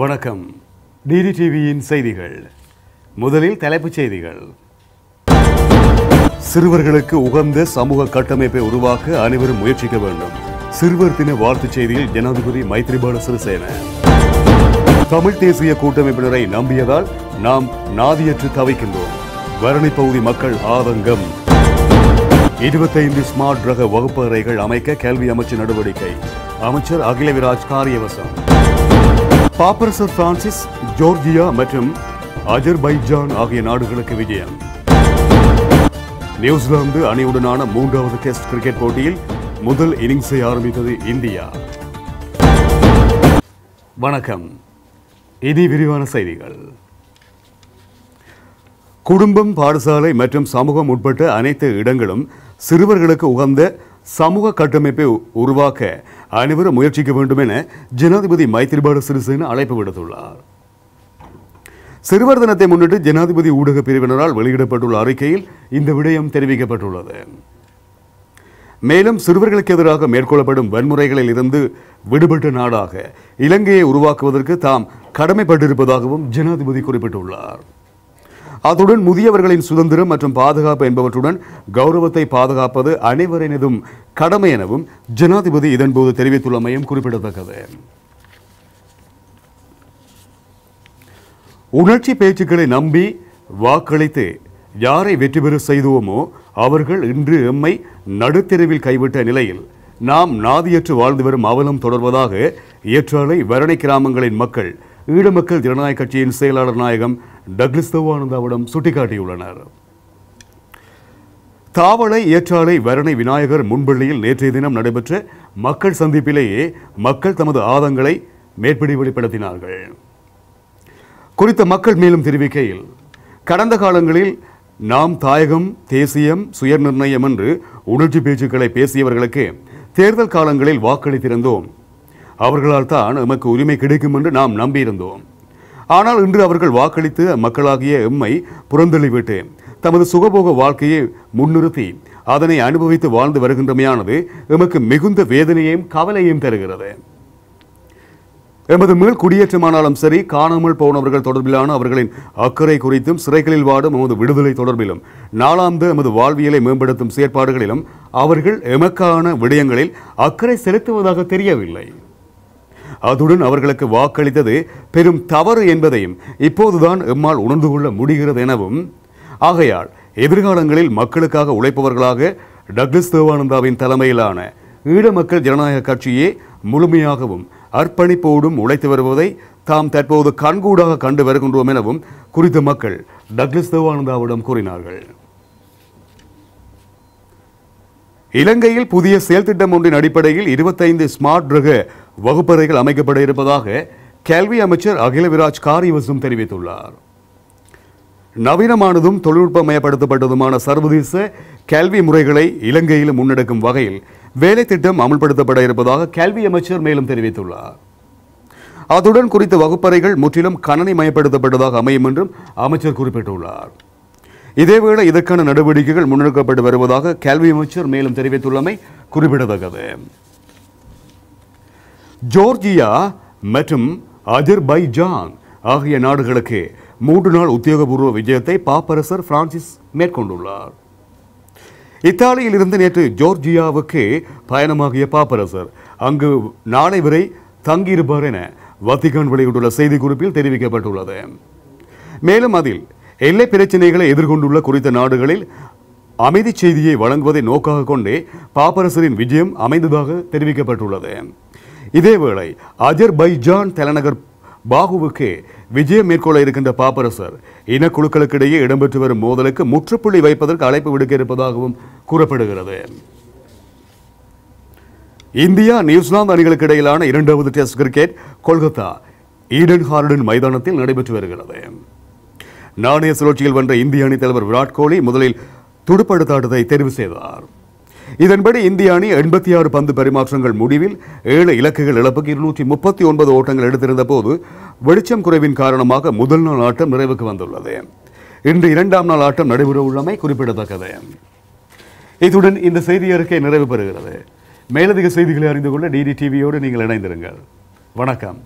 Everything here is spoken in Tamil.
வணக்கம் டிடி டிவியின் செய்திகள் முதலில் தலைப்புச் செய்திகள் சிறுவர்களுக்கு உகந்த சமூக கட்டமைப்பை உருவாக்க அனைவரும் முயற்சிக்க வேண்டும் சிறுவர் தின வாழ்த்துச் செய்தியில் ஜனாதிபதி மைத்ரிபால சிறிசேன தமிழ் தேசிய கூட்டமைப்பினரை நம்பியதால் நாம் நாதியற்று தவிக்கின்றோம் வரணி பகுதி மக்கள் ஆதங்கம் இருபத்தைந்து ஸ்மார்ட் ரக வகுப்பறைகள் அமைக்க கேள்வி அமைச்சர் நடவடிக்கை அமைச்சர் அகிலவிராஜ் காரியவசம் பாப்பரசர் பிரான்சிஸ் ஜோர்ஜியா மற்றும் அஜர்பைஜான் ஆகிய நாடுகளுக்கு விஜயம் நியூசிலாந்து அணியுடனான மூன்றாவது டெஸ்ட் கிரிக்கெட் போட்டியில் முதல் இன்னிங்ஸை ஆரம்பித்தது இந்தியா வணக்கம் இனி விரிவான செய்திகள் குடும்பம் பாடசாலை மற்றும் சமூகம் உட்பட்ட அனைத்து இடங்களும் சிறுவர்களுக்கு உகந்த சமூக கட்டமைப்பை உருவாக்க அனைவரும் முயற்சிக்க வேண்டும் என ஜனாதிபதி மைத்திரிபால சிறிசேன அழைப்பு விடுத்துள்ளார் சிறுவர் தினத்தை முன்னிட்டு ஜனாதிபதி ஊடக பிரிவினரால் வெளியிடப்பட்டுள்ள அறிக்கையில் இந்த விடயம் தெரிவிக்கப்பட்டுள்ளது மேலும் சிறுவர்களுக்கு எதிராக மேற்கொள்ளப்படும் வன்முறைகளில் இருந்து விடுபட்ட நாடாக இலங்கையை உருவாக்குவதற்கு தாம் கடமைப்பட்டிருப்பதாகவும் ஜனாதிபதி குறிப்பிட்டுள்ளார் அத்துடன் முதியவர்களின் சுதந்திரம் மற்றும் பாதுகாப்பு என்பவற்றுடன் கௌரவத்தை பாதுகாப்பது அனைவரினதும் கடமை எனவும் ஜனாதிபதி இதன்போது தெரிவித்துள்ளமையும் குறிப்பிடத்தக்கது உணர்ச்சி பேச்சுக்களை நம்பி வாக்களித்து யாரை வெற்றி பெற செய்துவோமோ அவர்கள் இன்று எம்மை நடுத்தெருவில் கைவிட்ட நிலையில் நாம் நாதியற்று வாழ்ந்து வரும் அவலம் தொடர்வதாக ஏற்றாலை வரணை கிராமங்களின் மக்கள் ஈழமக்கள் ஜனநாயக கட்சியின் செயலாளர் நாயகம் டக்லிஸ் தவானந்தாவிடம் சுட்டிக்காட்டியுள்ளனர் தாவளை ஏற்றாலை வரணை விநாயகர் முன்பள்ளியில் நேற்றைய தினம் நடைபெற்ற மக்கள் சந்திப்பிலேயே மக்கள் தமது ஆதங்களை மேற்படி வெளிப்படுத்தினார்கள் குறித்த மக்கள் மேலும் தெரிவிக்கையில் கடந்த காலங்களில் நாம் தாயகம் தேசியம் சுயநிர்ணயம் என்று உணர்ச்சி பேச்சுக்களை பேசியவர்களுக்கு தேர்தல் காலங்களில் வாக்களித்திருந்தோம் அவர்களால் தான் நமக்கு உரிமை கிடைக்கும் என்று நாம் நம்பியிருந்தோம் ஆனால் இன்று அவர்கள் வாக்களித்து மக்களாகிய எம்மை புறந்தள்ளிவிட்டு தமது சுகபோக வாழ்க்கையை முன்னிறுத்தி அதனை அனுபவித்து வாழ்ந்து வருகின்றமையானது எமக்கு மிகுந்த வேதனையையும் கவலையும் தருகிறது எமது மேல் குடியேற்றமானாலும் சரி காணாமல் போனவர்கள் தொடர்பிலான அவர்களின் அக்கறை குறித்தும் சிறைகளில் வாடும் எமது விடுதலை தொடர்பிலும் நாளாந்து எமது வாழ்வியலை மேம்படுத்தும் செயற்பாடுகளிலும் அவர்கள் எமக்கான விடயங்களில் அக்கறை செலுத்துவதாக தெரியவில்லை அதுடன் அவர்களுக்கு வாக்களித்தது பெரும் தவறு என்பதையும் இப்போதுதான் எம்மால் உணர்ந்து கொள்ள முடிகிறது எனவும் ஆகையால் எதிர்காலங்களில் மக்களுக்காக உழைப்பவர்களாக டக்ளஸ் தேவானந்தாவின் தலைமையிலான ஈழ மக்கள் ஜனநாயக கட்சியே முழுமையாகவும் அர்ப்பணிப்போடும் உழைத்து வருவதை தாம் தற்போது கண்கூடாக கண்டு வருகின்றோம் எனவும் குறித்த மக்கள் டக்ளஸ் தேவானந்தாவிடம் கூறினார்கள் இலங்கையில் புதிய செயல்திட்டம் ஒன்றின் அடிப்படையில் இருபத்தைந்து ஸ்மார்ட் ரக வகுப்பறைகள் அமைக்கப்பட இருப்பதாக கல்வி அமைச்சர் அகிலவிராஜ் காரியவசம் தெரிவித்துள்ளார் நவீனமானதும் தொழில்நுட்பமயப்படுத்தப்பட்டதுமான சர்வதேச கல்வி முறைகளை இலங்கையில் முன்னெடுக்கும் வகையில் வேலை திட்டம் அமல்படுத்தப்பட இருப்பதாக கல்வி அமைச்சர் மேலும் தெரிவித்துள்ளார் அதுடன் குறித்த வகுப்பறைகள் முற்றிலும் கணனி மயப்படுத்தப்பட்டதாக அமையும் என்றும் அமைச்சர் குறிப்பிட்டுள்ளார் இதேவேளை இதற்கான நடவடிக்கைகள் முன்னெடுக்கப்பட்டு வருவதாக கல்வி அமைச்சர் மேலும் தெரிவித்துள்ளமை குறிப்பிடத்தக்கது ஜோர்ஜியா மற்றும் அதிர்பைஜான் ஆகிய நாடுகளுக்கு மூன்று நாள் உத்தியோகபூர்வ விஜயத்தை பாப்பரசர் பிரான்சிஸ் மேற்கொண்டுள்ளார் இத்தாலியில் இருந்து நேற்று ஜோர்ஜியாவுக்கு பயணமாகிய பாப்பரசர் அங்கு நாளை வரை தங்கியிருப்பார் என வத்திகான் வெளியிட்டுள்ள செய்திக்குறிப்பில் தெரிவிக்கப்பட்டுள்ளது மேலும் அதில் எல்லை பிரச்சனைகளை எதிர்கொண்டுள்ள குறித்த நாடுகளில் அமைதி செய்தியை வழங்குவதை நோக்காக கொண்டே பாப்பரசரின் விஜயம் அமைந்ததாக தெரிவிக்கப்பட்டுள்ளது இதேவேளை அஜர்பைஜான் தலைநகர் பாகுவுக்கு விஜயம் மேற்கொள்ள இருக்கின்ற பாப்பரசர் இனக்குழுக்களுக்கு இடையே இடம்பெற்று வரும் மோதலுக்கு முற்றுப்புள்ளி வைப்பதற்கு அழைப்பு விடுக்க இருப்பதாகவும் கூறப்படுகிறது இந்தியா நியூசிலாந்து அணிகளுக்கு இடையிலான இரண்டாவது test cricket Kolkata Eden Gardens மைதானத்தில் நடைபெற்று வருகிறது நாணய சுழற்சியில் வென்ற இந்திய அணித் தலைவர் விராட் கோலி முதலில் துடுப்பாட்ட ஆட்டத்தை தெரிவு செய்தார் இதன்படி இந்திய அணி எண்பத்தி ஆறு பந்து பரிமாற்றங்கள் முடிவில் ஏழு இலக்குகள் இழப்புக்கு இருநூற்றி முப்பத்தி ஒன்பது ஓட்டங்கள் எடுத்திருந்த போது வெளிச்சம் குறைவின் காரணமாக முதல் நாள் ஆட்டம் நிறைவுக்கு வந்துள்ளது இன்று இரண்டாம் நாள் ஆட்டம் நடைபெற உள்ளமை குறிப்பிடத்தக்கது இத்துடன் இந்த செய்தி அறிக்கை நிறைவு பெறுகிறது மேலதிக செய்திகளை அறிந்து கொள்ள டிடி டிவியோடு நீங்கள் இணைந்திருங்கள் வணக்கம்